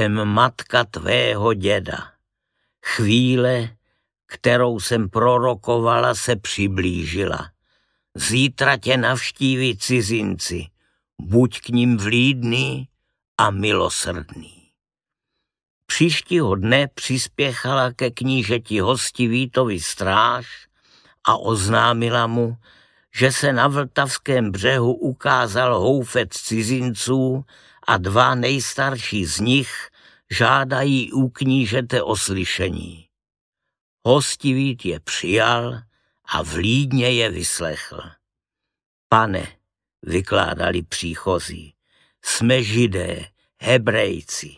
jsem matka tvého děda. Chvíle, kterou jsem prorokovala, se přiblížila. Zítra tě navštíví cizinci, buď k ním vlídný a milosrdný. Příštího dne přispěchala ke knížeti Vítovi stráž a oznámila mu, že se na Vltavském břehu ukázal houfec cizinců a dva nejstarší z nich žádají u knížete o slyšení. Hostivít je přijal a vlídně je vyslechl. Pane, vykládali příchozí, jsme židé, hebrejci.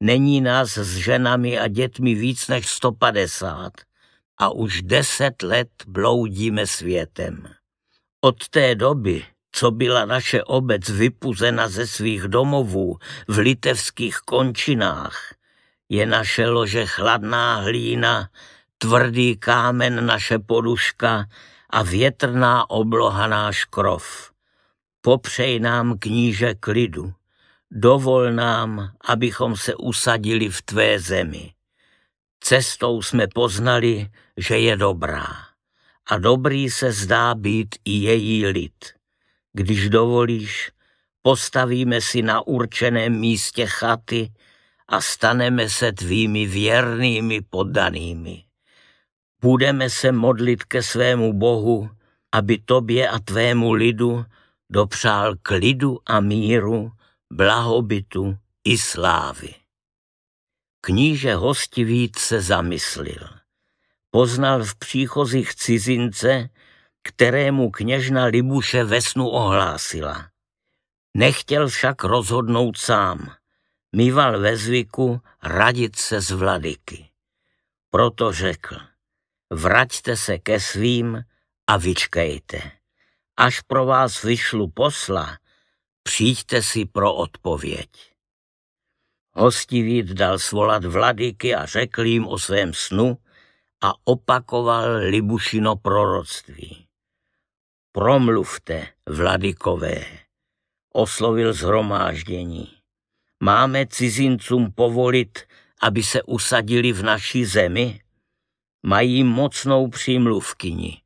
Není nás s ženami a dětmi víc než 150 a už deset let bloudíme světem. Od té doby, co byla naše obec vypuzena ze svých domovů v litevských končinách, je naše lože chladná hlína, tvrdý kámen naše poduška a větrná obloha náš krov. Popřej nám, kníže, klidu, dovol nám, abychom se usadili v tvé zemi. Cestou jsme poznali, že je dobrá a dobrý se zdá být i její lid. Když dovolíš, postavíme si na určeném místě chaty a staneme se tvými věrnými poddanými. Budeme se modlit ke svému Bohu, aby tobě a tvému lidu dopřál klidu a míru, blahobytu i slávy. Kníže hostivít se zamyslil. Poznal v příchozích cizince, kterému kněžna Libuše ve snu ohlásila. Nechtěl však rozhodnout sám. Mýval ve zvyku radit se z vladyky. Proto řekl, vraťte se ke svým a vyčkejte. Až pro vás vyšlu posla, přijďte si pro odpověď. Hostivít dal svolat vladyky a řekl jim o svém snu a opakoval Libušino proroctví promluvte, vladykové, oslovil zhromáždění. Máme cizincům povolit, aby se usadili v naší zemi? Mají mocnou přímluvkyni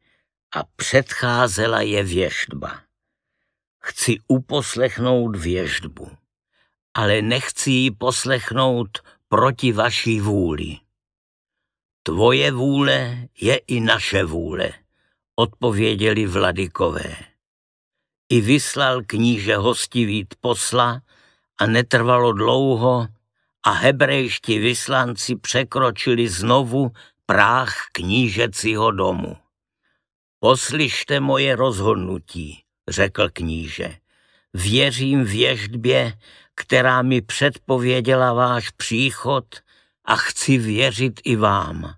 a předcházela je věštba. Chci uposlechnout věštbu, ale nechci ji poslechnout proti vaší vůli. Tvoje vůle je i naše vůle odpověděli vladykové. I vyslal kníže hostivít posla a netrvalo dlouho a hebrejští vyslanci překročili znovu práh knížecího domu. Poslyšte moje rozhodnutí, řekl kníže. Věřím věždbě, která mi předpověděla váš příchod a chci věřit i vám.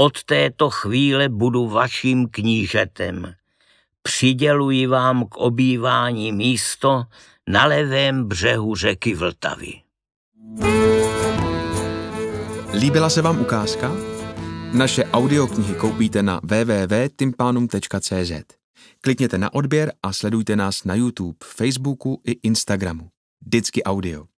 Od této chvíle budu vaším knížetem. Přiděluji vám k obývání místo na levém břehu řeky Vltavy. Líbila se vám ukázka? Naše audioknihy koupíte na www.timpanum.cz. Klikněte na odběr a sledujte nás na YouTube, Facebooku i Instagramu. Vždycky audio.